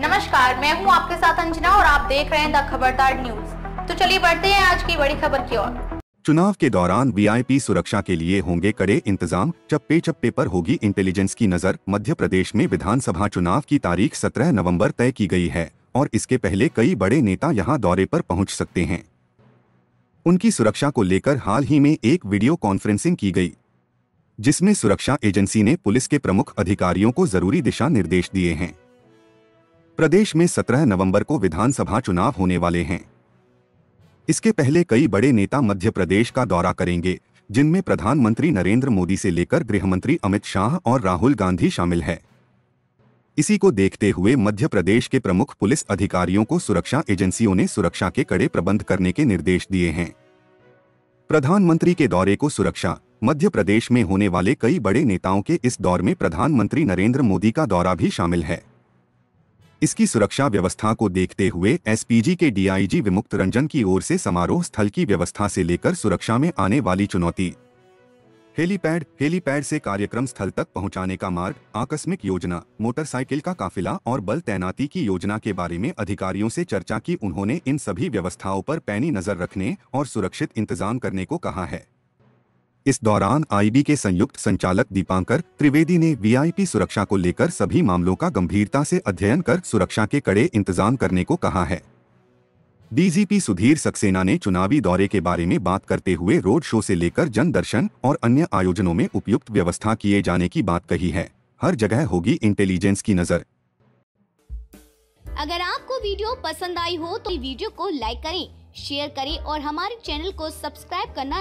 नमस्कार मैं हूं आपके साथ अंजना और आप देख रहे हैं द खबरदार न्यूज तो चलिए बढ़ते हैं आज की बड़ी खबर की ओर चुनाव के दौरान वीआईपी सुरक्षा के लिए होंगे कड़े इंतजाम चप्पे चप्पे पर होगी इंटेलिजेंस की नजर मध्य प्रदेश में विधानसभा चुनाव की तारीख 17 नवंबर तय की गई है और इसके पहले कई बड़े नेता यहां दौरे पर पहुंच सकते हैं उनकी सुरक्षा को लेकर हाल ही में एक वीडियो कॉन्फ्रेंसिंग की गई जिसमें सुरक्षा एजेंसी ने पुलिस के प्रमुख अधिकारियों को जरूरी दिशा निर्देश दिए हैं प्रदेश में 17 नवंबर को विधानसभा चुनाव होने वाले हैं इसके पहले कई बड़े नेता मध्य प्रदेश का दौरा करेंगे जिनमें प्रधानमंत्री नरेंद्र मोदी से लेकर गृहमंत्री अमित शाह और राहुल गांधी शामिल है इसी को देखते हुए मध्य प्रदेश के प्रमुख पुलिस अधिकारियों को सुरक्षा एजेंसियों ने सुरक्षा के कड़े प्रबंध करने के निर्देश दिए हैं प्रधानमंत्री के दौरे को सुरक्षा मध्य प्रदेश में होने वाले कई बड़े नेताओं के इस दौर में प्रधानमंत्री नरेंद्र मोदी का दौरा भी शामिल है इसकी सुरक्षा व्यवस्था को देखते हुए एसपीजी के डीआईजी विमुक्त रंजन की ओर से समारोह स्थल की व्यवस्था से लेकर सुरक्षा में आने वाली चुनौती हेलीपैड हेलीपैड से कार्यक्रम स्थल तक पहुंचाने का मार्ग आकस्मिक योजना मोटरसाइकिल का काफिला और बल तैनाती की योजना के बारे में अधिकारियों से चर्चा की उन्होंने इन सभी व्यवस्थाओं पर पैनी नजर रखने और सुरक्षित इंतजाम करने को कहा है इस दौरान आईबी के संयुक्त संचालक दीपांकर त्रिवेदी ने वीआईपी सुरक्षा को लेकर सभी मामलों का गंभीरता से अध्ययन कर सुरक्षा के कड़े इंतजाम करने को कहा है डीजीपी सुधीर सक्सेना ने चुनावी दौरे के बारे में बात करते हुए रोड शो से लेकर जन दर्शन और अन्य आयोजनों में उपयुक्त व्यवस्था किए जाने की बात कही है हर जगह होगी इंटेलिजेंस की नजर अगर आपको वीडियो पसंद आई हो तो वीडियो को लाइक करें शेयर करें और हमारे चैनल को सब्सक्राइब करना